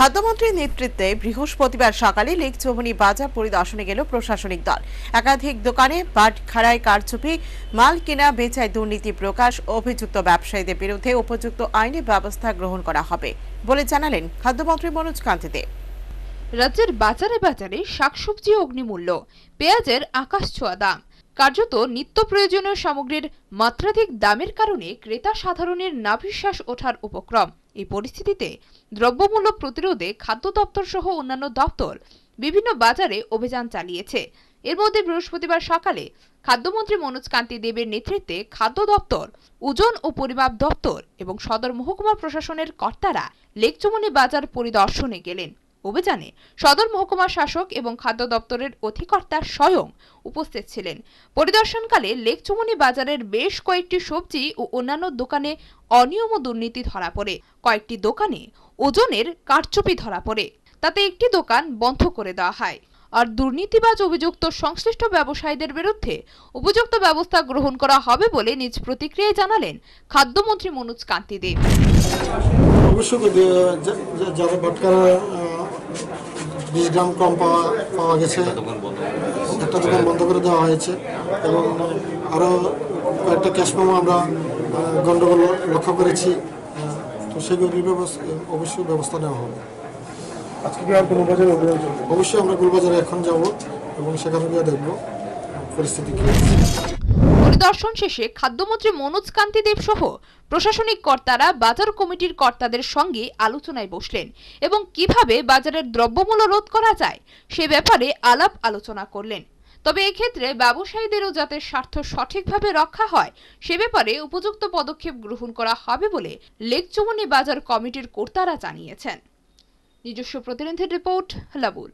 খাদ্যমন্ত্রীর নেতৃত্বে বৃহস্পতিবার সকালে লেকচৌমনি বাজার পরিদর্শনে গেল প্রশাসনিক দল একাধিক দোকানে খাড়ায় কারচুপি মাল কেনা বেচায় দুর্নীতি প্রকাশ অভিযুক্ত ব্যবসায়ীদের বিরুদ্ধে উপযুক্ত আইনি ব্যবস্থা গ্রহণ করা হবে বলে জানালেন খাদ্যমন্ত্রী মনোজ কান্তি রাজ্যের বাজারে বাজারে শাকসবজি অগ্নিমূল্য পেঁয়াজের আকাশ ছোঁয়া দাম কার্যত নিত্য প্রয়োজনীয় সামগ্রীর মাত্রাধিক দামের কারণে ক্রেতা সাধারণের নাভিশ্বাস ওঠার উপক্রম এই পরিস্থিতিতে দ্রব্যমূল্য প্রতিরোধে খাদ্য দপ্তর সহ অন্যান্য দপ্তর বিভিন্ন বাজারে অভিযান চালিয়েছে এর মধ্যে বৃহস্পতিবার সকালে খাদ্যমন্ত্রী মনোজ কান্তি দেবের নেতৃত্বে খাদ্য দপ্তর ওজন ও পরিমাপ দপ্তর এবং সদর মহকুমা প্রশাসনের কর্তারা লেকচমনি বাজার পরিদর্শনে গেলেন অভিযানে সদর মহকুমা শাসক এবং খাদ্য দপ্তরের অধিকর্তা স্বয়ং উপস্থিত ছিলেন পরিদর্শনকালে লেকচুমনি বাজারের বেশ কয়েকটি সবজি ও অন্যান্য দোকানে অনিয়ম ও দুর্নীতি ধরা পড়ে কয়েকটি দোকানে ওজনের কারচুপি ধরা পড়ে তাতে একটি দোকান বন্ধ করে দেওয়া হয় আর দুর্নীতিবাজ অভিযুক্ত সংশ্লিষ্ট ব্যবসায়ীদের বিরুদ্ধে উপযুক্ত ব্যবস্থা গ্রহণ করা হবে বলে নিজ প্রতিক্রিয়ায় জানালেন খাদ্যমন্ত্রী মনোজ কান্তি দেব যারা ভটকারা বিশ গ্রাম কম পাওয়া পাওয়া গেছে একটা দোকান বন্ধ করে দেওয়া হয়েছে এবং আরও কয়েকটা ক্যাশ পাম্প আমরা গণ্ডগোল লক্ষ্য করেছি তো সেগুলি অবশ্যই ব্যবস্থা নেওয়া হবে আজকে কি আর গুলবাজারে অবশ্যই আমরা গুলবাজারে এখন যাব এবং সেখানে গিয়ে দেখব পরিস্থিতি কী পরিদর্শন শেষে খাদ্যমন্ত্রী মনোজ কান্তি দেব সহ প্রশাসনিক কর্তারা বাজার কমিটির কর্তাদের সঙ্গে আলোচনায় বসলেন এবং কিভাবে বাজারের দ্রব্যমূল্য রোধ করা যায় সে ব্যাপারে আলাপ আলোচনা করলেন তবে এক্ষেত্রে ব্যবসায়ীদেরও যাতে স্বার্থ সঠিকভাবে রক্ষা হয় সে ব্যাপারে উপযুক্ত পদক্ষেপ গ্রহণ করা হবে বলে লেকচুমনি বাজার কমিটির কর্তারা জানিয়েছেন নিজস্ব প্রতিনিধির রিপোর্ট লাবুল